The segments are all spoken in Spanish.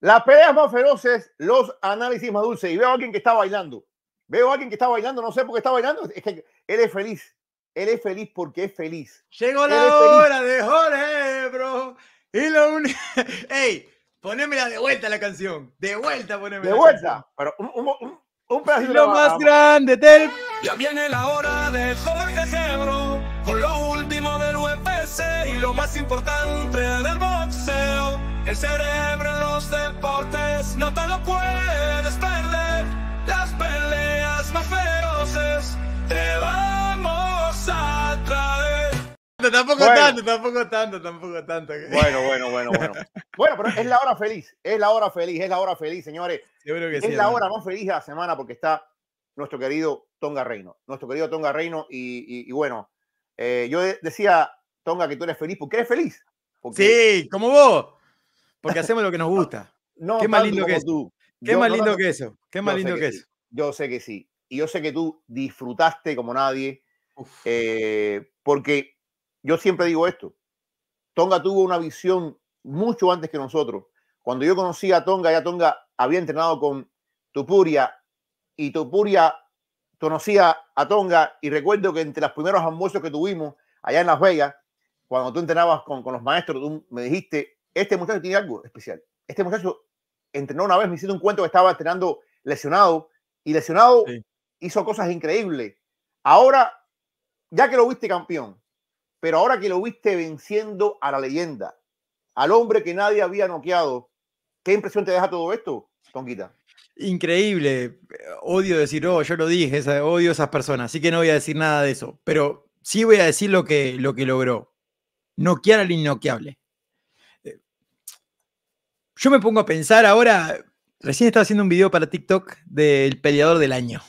Las peleas más feroces, los análisis más dulces. Y veo a alguien que está bailando. Veo a alguien que está bailando, no sé por qué está bailando. Es que él es feliz. Él es feliz porque es feliz. Llegó la hora de Jorge, bro. Y lo único. ¡Ey! Ponémela de vuelta la canción. De vuelta, ponémela. De vuelta. Pero un, un, un, Lo más grande del. Ya viene la hora de Jorge Con lo último del UFC y lo más importante del boxeo. El cerebro en los deportes no te lo puedes perder. Las peleas más feroces te vamos a traer. Tampoco bueno. tanto, tampoco tanto, tampoco tanto. Bueno, bueno, bueno, bueno. bueno, pero es la hora feliz, es la hora feliz, es la hora feliz, señores. Yo creo que es la hora más feliz de la semana porque está nuestro querido Tonga Reino. Nuestro querido Tonga Reino. Y, bueno, eh, yo decía, Tonga, que tú eres feliz porque eres feliz. Sí, como vos. Porque hacemos lo que nos gusta. Qué más lindo que eso. Qué yo, lindo que eso. Yo sé que sí. Y yo sé que tú disfrutaste como nadie. Eh, porque yo siempre digo esto. Tonga tuvo una visión mucho antes que nosotros. Cuando yo conocí a Tonga, ya Tonga había entrenado con Tupuria y Tupuria conocía a Tonga y recuerdo que entre los primeros almuerzos que tuvimos allá en Las Vegas, cuando tú entrenabas con, con los maestros, tú me dijiste, este muchacho tiene algo especial. Este muchacho entrenó una vez, me hicieron un cuento que estaba entrenando lesionado y lesionado hizo cosas increíbles. Ahora, ya que lo viste campeón, pero ahora que lo viste venciendo a la leyenda, al hombre que nadie había noqueado, ¿qué impresión te deja todo esto, Tonquita? Increíble. Odio decir, oh, yo lo dije, odio a esas personas, así que no voy a decir nada de eso. Pero sí voy a decir lo que, lo que logró. Noquear al innoqueable. Yo me pongo a pensar ahora, recién estaba haciendo un video para TikTok del peleador del año.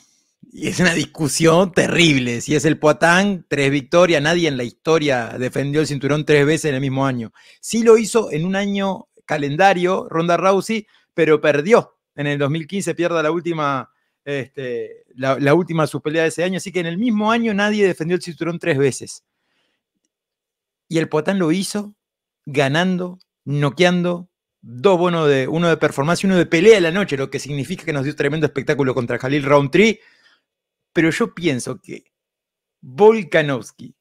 Y es una discusión terrible. Si es el Poatán, tres victorias, nadie en la historia defendió el cinturón tres veces en el mismo año. Sí lo hizo en un año calendario, Ronda Rousey, pero perdió. En el 2015 pierde la última, este, la, última su pelea de ese año. Así que en el mismo año nadie defendió el cinturón tres veces. Y el potán lo hizo ganando, noqueando, dos bonos, de, uno de performance y uno de pelea de la noche, lo que significa que nos dio un tremendo espectáculo contra Khalil Roundtree. Pero yo pienso que Volkanovski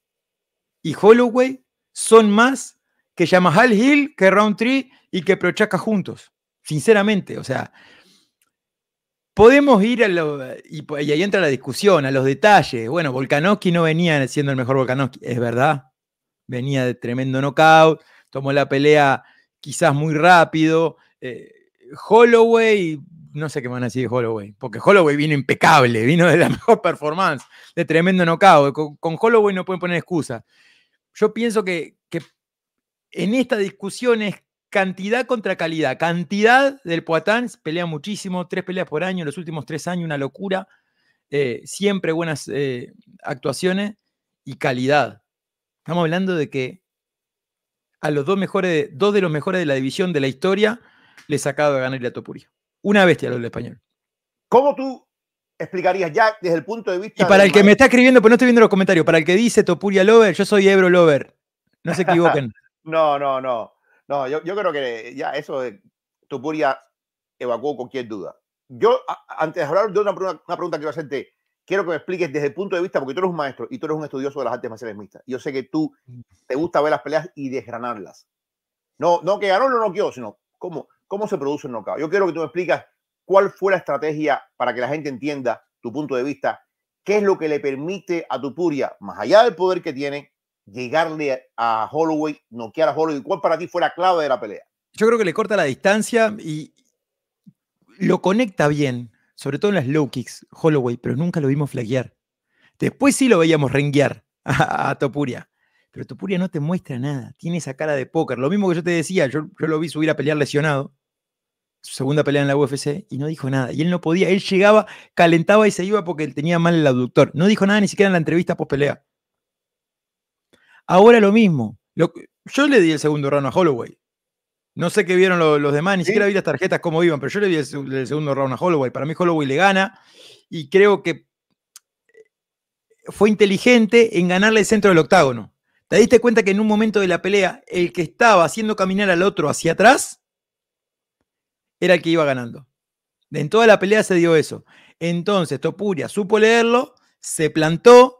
y Holloway son más que Yamahal Hill, que Roundtree y que prochaca juntos. Sinceramente, o sea, podemos ir a lo, y, ahí entra la discusión, a los detalles. Bueno, Volkanovski no venía siendo el mejor Volkanovski, es verdad. Venía de tremendo knockout, tomó la pelea quizás muy rápido. Eh, Holloway, no sé qué van a decir de Holloway, porque Holloway vino impecable, vino de la mejor performance, de tremendo knockout. Eh, con, Holloway no pueden poner excusa, Yo pienso que, en esta discusión es cantidad contra calidad. Cantidad del Poatán pelea muchísimo, tres peleas por año, en los últimos tres años, una locura. Eh, siempre buenas actuaciones y calidad. Estamos hablando de que a los dos mejores, dos de los mejores de la división de la historia, les sacado de ganar a Topuria. Una bestia lo del español. ¿Cómo tú explicarías ya desde el punto de vista. Y para el que me está escribiendo, pues no estoy viendo los comentarios, para el que dice Topuria Lover, yo soy Ebro Lover. No se equivoquen. no, no, no. No, yo, creo que ya eso de Topuria evacuó cualquier duda. Yo, antes de hablar de una, una pregunta que iba a hacerte, quiero que me expliques desde el punto de vista, porque tú eres un maestro y tú eres un estudioso de las artes marciales mixtas. Yo sé que tú mm. te gusta ver las peleas y desgranarlas. No, no que ganó no noqueó, sino cómo, cómo se produce el knockout. Yo quiero que tú me explicas cuál fue la estrategia para que la gente entienda tu punto de vista, qué es lo que le permite a tu Puria, más allá del poder que tiene, llegarle a Holloway, noquear a Holloway. ¿Cuál para ti fue la clave de la pelea? Yo creo que le corta la distancia y lo conecta bien sobre todo en las low kicks, Holloway, pero nunca lo vimos flaguear. Después sí lo veíamos renguear a, Topuria, pero Topuria no te muestra nada, tiene esa cara de póker. Lo mismo que yo te decía, yo, lo vi subir a pelear lesionado, su segunda pelea en la UFC, y no dijo nada. Y él no podía, él llegaba, calentaba y se iba porque él tenía mal el abductor. No dijo nada ni siquiera en la entrevista post pelea. Ahora lo mismo. yo le di el segundo rano a Holloway. No sé qué vieron los, demás, ni siquiera vi las tarjetas como iban, pero yo le vi el, el, segundo round a Holloway. Para mí Holloway le gana y creo que eh, fue inteligente en ganarle el centro del octágono. ¿Te diste cuenta que en un momento de la pelea, el que estaba haciendo caminar al otro hacia atrás era el que iba ganando? En toda la pelea se dio eso. Entonces Topuria supo leerlo, se plantó,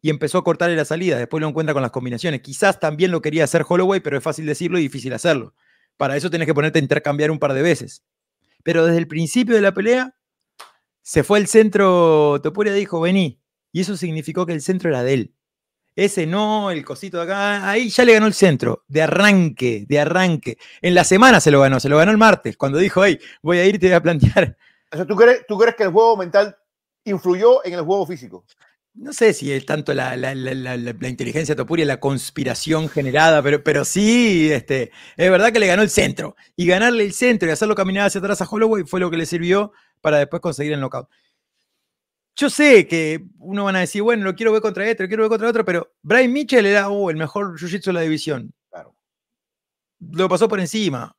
y empezó a cortarle la salida. Después lo encuentra con las combinaciones. Quizás también lo quería hacer Holloway, pero es fácil decirlo y difícil hacerlo. Para eso tienes que ponerte a intercambiar un par de veces. Pero desde el principio de la pelea, se fue al centro, Topuria dijo, vení. Y eso significó que el centro era de él. Ese no, el cosito de acá, ahí ya le ganó el centro, de arranque, de arranque. En la semana se lo ganó, se lo ganó el martes, cuando dijo, hey, voy a ir y te voy a plantear. O sea, ¿tú crees, ¿tú crees que el juego mental influyó en el juego físico? no sé si es tanto la, la, la, inteligencia topuria, la conspiración generada, pero, pero sí, este, es verdad que le ganó el centro. Y ganarle el centro y hacerlo caminar hacia atrás a Holloway fue lo que le sirvió para después conseguir el knockout. Yo sé que uno van a decir, bueno, lo quiero ver contra este, lo quiero ver contra otro, pero Brian Mitchell era oh, el mejor jiu-jitsu de la división. Claro. Lo pasó por encima.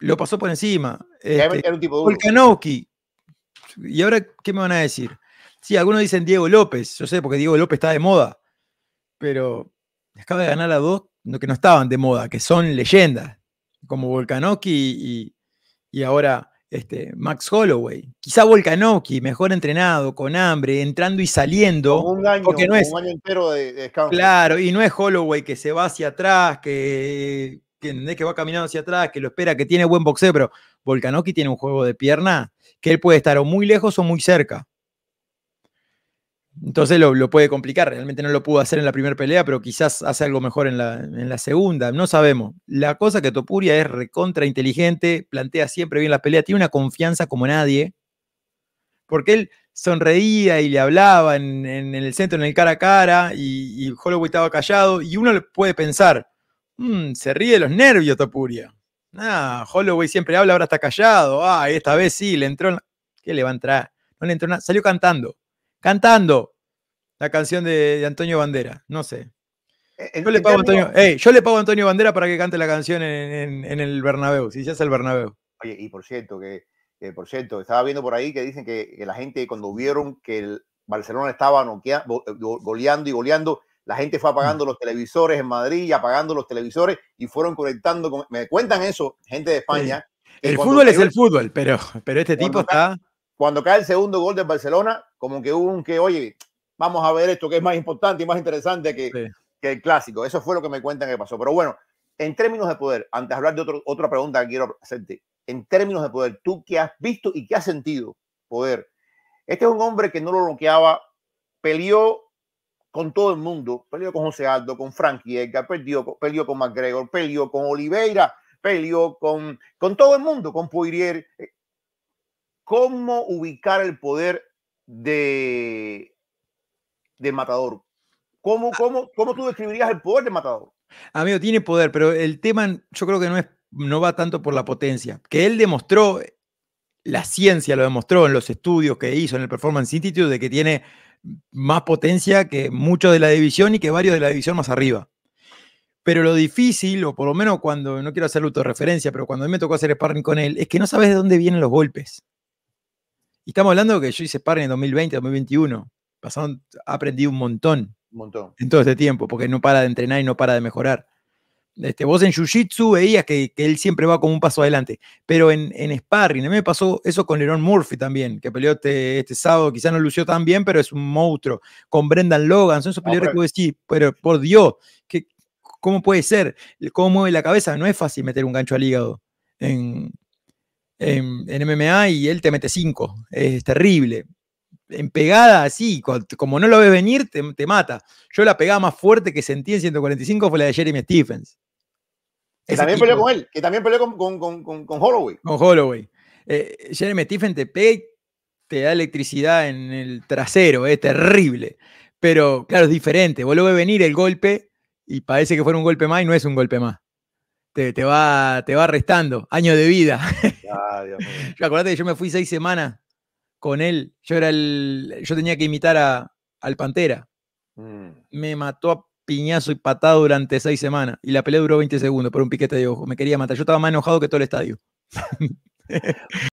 Lo pasó por encima. Este, Y ahora, ¿qué me van a decir? Sí, algunos dicen Diego López, yo sé, porque Diego López está de moda, pero acaba de ganar a dos que no estaban de moda, que son leyendas, como Volkanovski y, y, ahora este, Max Holloway. Quizá Volkanovski, mejor entrenado, con hambre, entrando y saliendo. un porque es, un entero de, Claro, y no es Holloway que se va hacia atrás, que, que, va caminando hacia atrás, que lo espera, que tiene buen boxeo, pero Volkanovski tiene un juego de pierna que él puede estar o muy lejos o muy cerca. Entonces lo, puede complicar. Realmente no lo pudo hacer en la primera pelea, pero quizás hace algo mejor en la, segunda. No sabemos. La cosa que Topuria es recontra inteligente, plantea siempre bien la pelea, tiene una confianza como nadie. Porque él sonreía y le hablaba en, el centro, en el cara a cara, y, y Holloway estaba callado. Y uno puede pensar: mm, se ríe de los nervios Topuria. Ah, Holloway siempre habla, ahora está callado. Ah, esta vez sí, le entró. En ¿Qué le va a entrar? No le entró nada. Salió cantando cantando la canción de, Antonio Bandera. No sé. Eh, yo le, pago Antonio, a Antonio Bandera para que cante la canción en, el Bernabéu, si ya es el Bernabéu. Oye, y por cierto, que, eh, por cierto, estaba viendo por ahí que dicen que, la gente cuando vieron que el Barcelona estaba eh, goleando y goleando, la gente fue apagando mm. los televisores en Madrid y apagando los televisores y fueron conectando. me cuentan eso, gente de España. El fútbol es el fútbol, pero, pero este tipo está. Cuando cae el segundo gol del Barcelona, como que hubo un que, oye, vamos a ver esto que es más importante y más interesante que, el clásico. Eso fue lo que me cuentan que pasó. Pero bueno, en términos de poder, antes de hablar de otra pregunta que quiero hacerte, en términos de poder, tú qué has visto y qué has sentido poder. Este es un hombre que no lo bloqueaba, peleó con todo el mundo, peleó con José Aldo, con Frankie Edgar, perdió, peleó con McGregor, peleó con Oliveira, peleó con, con todo el mundo, con Poirier. Eh, cómo ubicar el poder de matador. ¿Cómo, ah. cómo, cómo tú describirías el poder de matador? Amigo, tiene poder, pero el tema yo creo que no, es, no va tanto por la potencia. Que él demostró, la ciencia lo demostró en los estudios que hizo en el Performance Institute, de que tiene más potencia que muchos de la división y que varios de la división más arriba. Pero lo difícil, o por lo menos cuando, no quiero hacer autorreferencia, pero cuando a mí me tocó hacer sparring con él, es que no sabes de dónde vienen los golpes estamos hablando que yo hice sparring en 2020, 2021. Pasaron, aprendí un montón. Un montón. En todo este tiempo, porque no para de entrenar y no para de mejorar. Este, vos en Jiu-Jitsu veías que, él siempre va como un paso adelante, pero en, en sparring, a mí me pasó eso con leon Murphy también, que peleó este, este, sábado, quizás no lució tan bien, pero es un monstruo, con Brendan Logan, son esos ah, peleadores que vos decís, pero por Dios, que, ¿cómo puede ser? ¿Cómo mueve la cabeza? No es fácil meter un gancho al hígado en, en, MMA y él te mete 5. Es terrible. En pegada, así, como no lo ves venir, te, mata. Yo la pegada más fuerte que sentí en 145 fue la de Jeremy Stephens. Que también peleó con él, que también peleó con, con, con, Holloway. Con eh, Jeremy Stephens te pega y te da electricidad en el trasero, es terrible. Pero claro, es diferente. Vos lo ves venir el golpe y parece que fuera un golpe más y no es un golpe más. Te, te va, te va restando año de vida. Yo, que yo me fui seis semanas con él. Yo era el. Yo tenía que imitar al Pantera. Mm. Me mató a piñazo y patada durante seis semanas. Y la pelea duró 20 segundos por un piquete de ojo. Me quería matar. Yo estaba más enojado que todo el estadio.